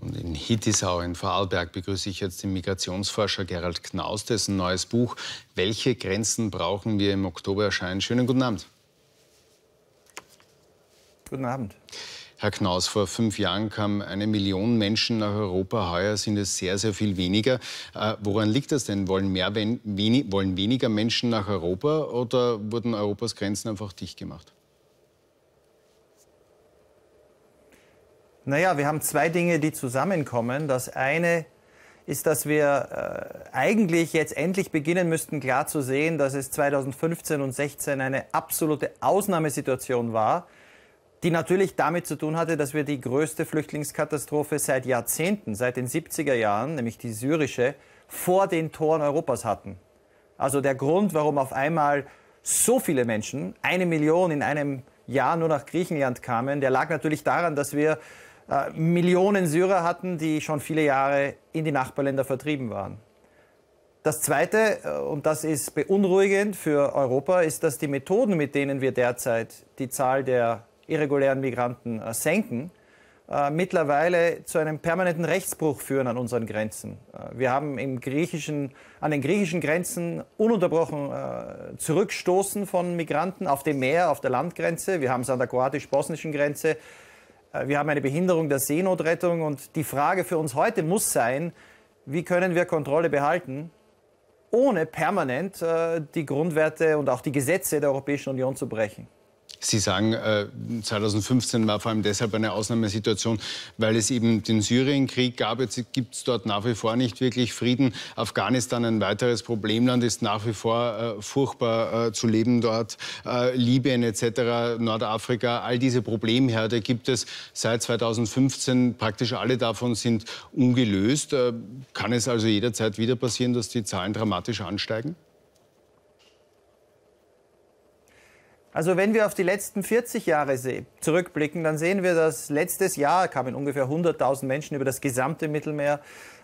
Und in Hittisau in Vorarlberg begrüße ich jetzt den Migrationsforscher Gerald Knaus, dessen neues Buch Welche Grenzen brauchen wir im Oktober erscheint. Schönen guten Abend. Guten Abend. Herr Knaus, vor fünf Jahren kamen eine Million Menschen nach Europa. Heuer sind es sehr, sehr viel weniger. Äh, woran liegt das denn? Wollen, mehr, wen, wenig, wollen weniger Menschen nach Europa oder wurden Europas Grenzen einfach dicht gemacht? Naja, wir haben zwei Dinge, die zusammenkommen. Das eine ist, dass wir äh, eigentlich jetzt endlich beginnen müssten, klar zu sehen, dass es 2015 und 2016 eine absolute Ausnahmesituation war, die natürlich damit zu tun hatte, dass wir die größte Flüchtlingskatastrophe seit Jahrzehnten, seit den 70er Jahren, nämlich die syrische, vor den Toren Europas hatten. Also der Grund, warum auf einmal so viele Menschen, eine Million in einem Jahr nur nach Griechenland kamen, der lag natürlich daran, dass wir äh, Millionen Syrer hatten, die schon viele Jahre in die Nachbarländer vertrieben waren. Das Zweite, äh, und das ist beunruhigend für Europa, ist, dass die Methoden, mit denen wir derzeit die Zahl der irregulären Migranten äh, senken, mittlerweile zu einem permanenten Rechtsbruch führen an unseren Grenzen. wir haben im griechischen, an den griechischen Grenzen ununterbrochen Zurückstoßen von Migranten auf dem Meer, auf der Landgrenze. Wir haben es an der kroatisch-bosnischen Grenze. Äh, wir haben eine Behinderung der Seenotrettung und die Frage für uns heute muss sein, wie können wir Kontrolle behalten, ohne permanent äh, die Grundwerte und auch die Gesetze der Europäischen Union zu brechen. Sie sagen, 2015 äh, war vor allem deshalb eine Ausnahmesituation, weil es eben den Syrienkrieg gab. Jetzt gibt es dort nach wie vor nicht wirklich Frieden. Afghanistan, ein weiteres Problemland, ist nach wie vor äh, furchtbar äh, zu leben dort. Libyen etc., Nordafrika, all diese Problemherde gibt es seit 2015. Praktisch alle davon sind ungelöst. kann es also jederzeit wieder passieren, dass die Zahlen dramatisch ansteigen? Also wenn wir auf die letzten 40 Jahre zurückblicken, dann sehen wir, dass letztes Jahr kamen ungefähr 100.000 Menschen über das gesamte Mittelmeer.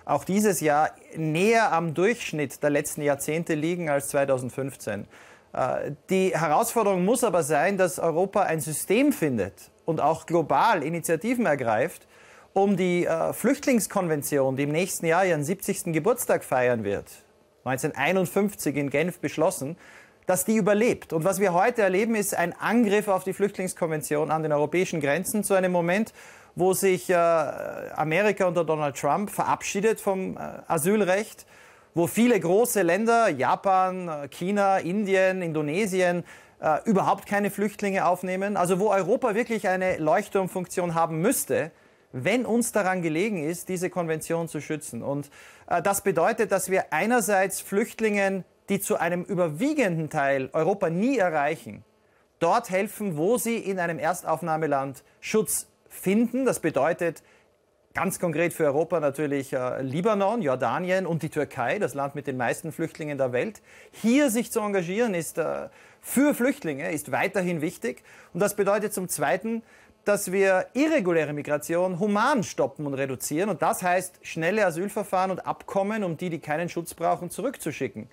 Auch dieses Jahr näher am Durchschnitt der letzten Jahrzehnte liegen als 2015. Äh, die Herausforderung muss aber sein, dass Europa ein System findet und auch global Initiativen ergreift, um die äh, Flüchtlingskonvention, die im nächsten Jahr ihren 70. Geburtstag feiern wird, 1951 in Genf beschlossen, dass die überlebt. Und was wir heute erleben, ist ein Angriff auf die Flüchtlingskonvention an den europäischen Grenzen zu einem Moment, wo sich äh, Amerika unter Donald Trump verabschiedet vom äh, Asylrecht, wo viele große Länder, Japan, äh, China, Indien, Indonesien, äh, überhaupt keine Flüchtlinge aufnehmen. Also wo Europa wirklich eine Leuchtturmfunktion haben müsste, wenn uns daran gelegen ist, diese Konvention zu schützen. Und äh, das bedeutet, dass wir einerseits Flüchtlingen die zu einem überwiegenden Teil Europa nie erreichen, dort helfen, wo sie in einem Erstaufnahmeland Schutz finden. Das bedeutet ganz konkret für Europa natürlich äh, Libanon, Jordanien und die Türkei, das Land mit den meisten Flüchtlingen der Welt. Hier sich zu engagieren ist äh, für Flüchtlinge ist weiterhin wichtig und das bedeutet zum zweiten, dass wir irreguläre Migration human stoppen und reduzieren und das heißt schnelle Asylverfahren und Abkommen, um die, die keinen Schutz brauchen, zurückzuschicken.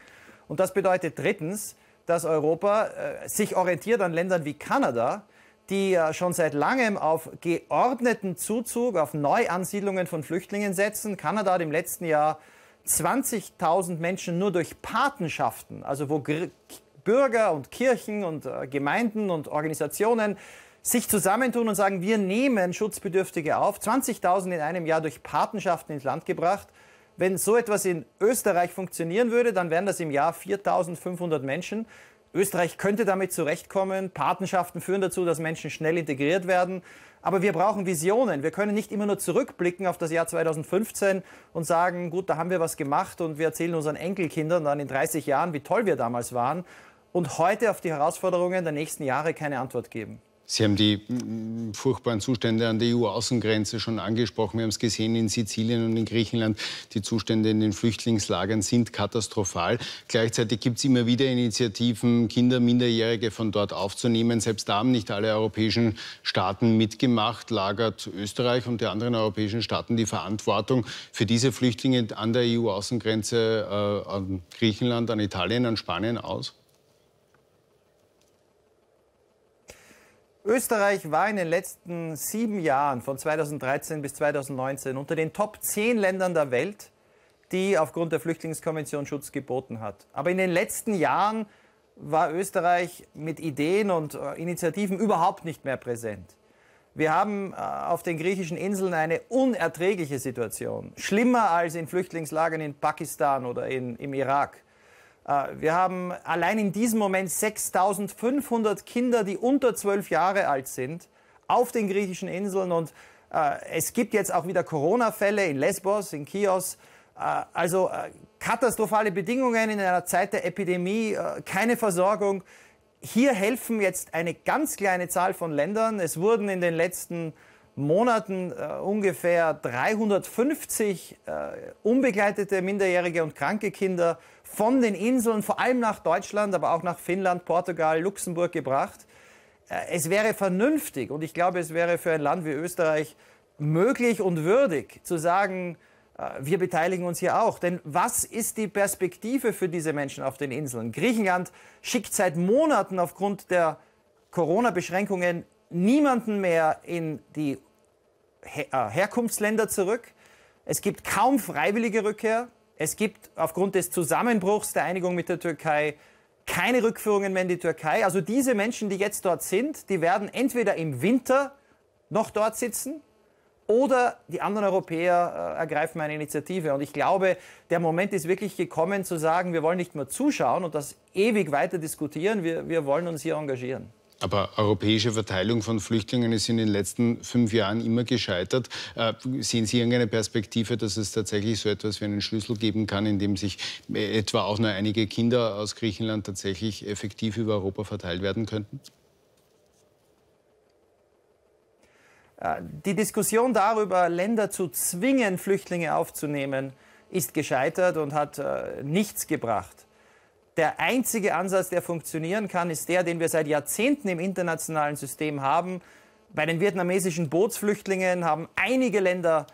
Und das bedeutet drittens, dass Europa äh, sich orientiert an Ländern wie Kanada, die äh, schon seit langem auf geordneten Zuzug, auf Neuansiedlungen von Flüchtlingen setzen. Kanada hat im letzten Jahr 20.000 Menschen nur durch Patenschaften, also wo Gr Bürger und Kirchen und äh, Gemeinden und Organisationen sich zusammentun und sagen, wir nehmen Schutzbedürftige auf. 20.000 in einem Jahr durch Patenschaften ins Land gebracht. Wenn so etwas in Österreich funktionieren würde, dann wären das im Jahr 4500 Menschen. Österreich könnte damit zurechtkommen. Patenschaften führen dazu, dass Menschen schnell integriert werden. Aber wir brauchen Visionen. Wir können nicht immer nur zurückblicken auf das Jahr 2015 und sagen, gut, da haben wir was gemacht und wir erzählen unseren Enkelkindern dann in 30 Jahren, wie toll wir damals waren. Und heute auf die Herausforderungen der nächsten Jahre keine Antwort geben. Sie haben die mm, furchtbaren Zustände an der EU-Außengrenze schon angesprochen. Wir haben es gesehen in Sizilien und in Griechenland. Die Zustände in den Flüchtlingslagern sind katastrophal. Gleichzeitig gibt es immer wieder Initiativen, Kinder, Minderjährige von dort aufzunehmen. Selbst da haben nicht alle europäischen Staaten mitgemacht. Lagert Österreich und die anderen europäischen Staaten die Verantwortung für diese Flüchtlinge an der EU-Außengrenze äh, an Griechenland, an Italien, an Spanien aus? Österreich war in den letzten sieben Jahren, von 2013 bis 2019, unter den Top 10 Ländern der Welt, die aufgrund der Flüchtlingskonvention Schutz geboten hat. Aber in den letzten Jahren war Österreich mit Ideen und äh, Initiativen überhaupt nicht mehr präsent. Wir haben äh, auf den griechischen Inseln eine unerträgliche Situation, schlimmer als in Flüchtlingslagern in Pakistan oder in, im Irak. Äh, wir haben allein in diesem Moment 6500 Kinder, die unter 12 Jahre alt sind, auf den griechischen Inseln. Und äh, es gibt jetzt auch wieder Corona-Fälle in Lesbos, in Chios. Äh, also katastrophale Bedingungen in einer Zeit der Epidemie, keine Versorgung. Hier helfen jetzt eine ganz kleine Zahl von Ländern. Es wurden in den letzten Jahren Monaten äh, ungefähr 350 äh, unbegleitete minderjährige und kranke Kinder von den Inseln, vor allem nach Deutschland, aber auch nach Finnland, Portugal, Luxemburg gebracht. Äh, es wäre vernünftig und ich glaube, es wäre für ein Land wie Österreich möglich und würdig zu sagen, äh, wir beteiligen uns hier auch. Denn was ist die Perspektive für diese Menschen auf den Inseln? Griechenland schickt seit Monaten aufgrund der Corona-Beschränkungen niemanden mehr in die Her äh, Herkunftsländer zurück. Es gibt kaum freiwillige Rückkehr. Es gibt aufgrund des Zusammenbruchs der Einigung mit der Türkei keine Rückführungen mehr in die Türkei. Also diese Menschen, die jetzt dort sind, die werden entweder im Winter noch dort sitzen oder die anderen Europäer äh, ergreifen eine Initiative. Und ich glaube, der Moment ist wirklich gekommen zu sagen, wir wollen nicht mehr zuschauen und das ewig weiter diskutieren, wir, wir wollen uns hier engagieren. Aber europäische Verteilung von Flüchtlingen ist in den letzten fünf Jahren immer gescheitert. Äh, sehen Sie irgendeine Perspektive, dass es tatsächlich so etwas wie einen Schlüssel geben kann, in dem sich äh, etwa auch nur einige Kinder aus Griechenland tatsächlich effektiv über Europa verteilt werden könnten? Äh, die Diskussion darüber, Länder zu zwingen, Flüchtlinge aufzunehmen, ist gescheitert und hat äh, nichts gebracht. Der einzige Ansatz, der funktionieren kann, ist der, den wir seit Jahrzehnten im internationalen System haben. Bei den vietnamesischen Bootsflüchtlingen haben einige Länder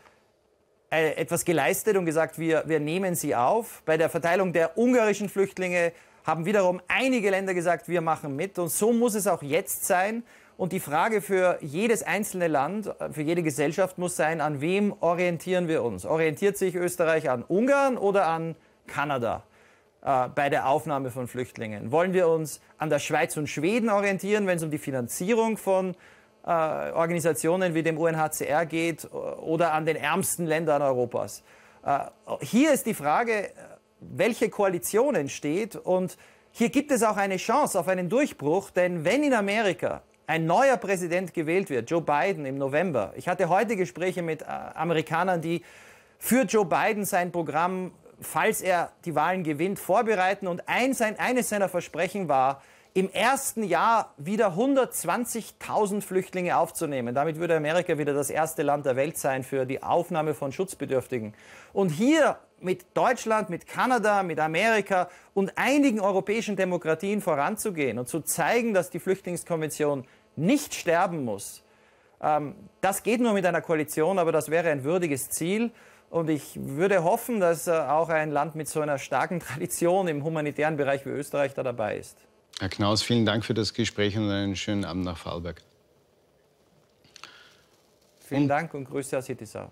äh, etwas geleistet und gesagt, wir, wir nehmen sie auf. Bei der Verteilung der ungarischen Flüchtlinge haben wiederum einige Länder gesagt, wir machen mit. Und so muss es auch jetzt sein. Und die Frage für jedes einzelne Land, äh, für jede Gesellschaft muss sein, an wem orientieren wir uns? Orientiert sich Österreich an Ungarn oder an Kanada? Äh, bei der Aufnahme von Flüchtlingen? Wollen wir uns an der Schweiz und Schweden orientieren, wenn es um die Finanzierung von äh, Organisationen wie dem UNHCR geht äh, oder an den ärmsten Ländern Europas? Äh, hier ist die Frage, äh, welche Koalition entsteht und hier gibt es auch eine Chance auf einen Durchbruch, denn wenn in Amerika ein neuer Präsident gewählt wird, Joe Biden im November. Ich hatte heute Gespräche mit Amerikanern, die für Joe Biden sein Programm falls er die Wahlen gewinnt, vorbereiten. Und ein, sein, eines seiner Versprechen war, im ersten Jahr wieder 120.000 Flüchtlinge aufzunehmen. Damit würde Amerika wieder das erste Land der Welt sein für die Aufnahme von Schutzbedürftigen. Und hier mit Deutschland, mit Kanada, mit Amerika und einigen europäischen Demokratien voranzugehen und zu zeigen, dass die Flüchtlingskonvention nicht sterben muss, ähm, das geht nur mit einer Koalition, aber das wäre ein würdiges Ziel. Und ich würde hoffen, dass äh, auch ein Land mit so einer starken Tradition im humanitären Bereich wie Österreich da dabei ist. Herr Knaus, vielen Dank für das Gespräch und einen schönen Abend nach Vorarlberg. Vielen und Dank und Grüße aus Hittisau.